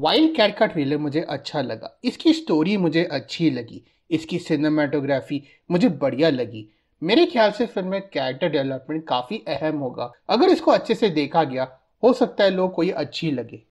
wild cat का trailer मुझे अच्छा लगा इसकी स्टोरी मुझे अच्छी लगी इसकी सिनेमाटोग्राफी मुझे बढ़िया लगी मेरे ख्याल से फिल्म में कैरेक्टर डेवलपमेंट काफ़ी अहम होगा अगर इसको अच्छे से देखा गया हो सकता है लोग कोई अच्छी लगे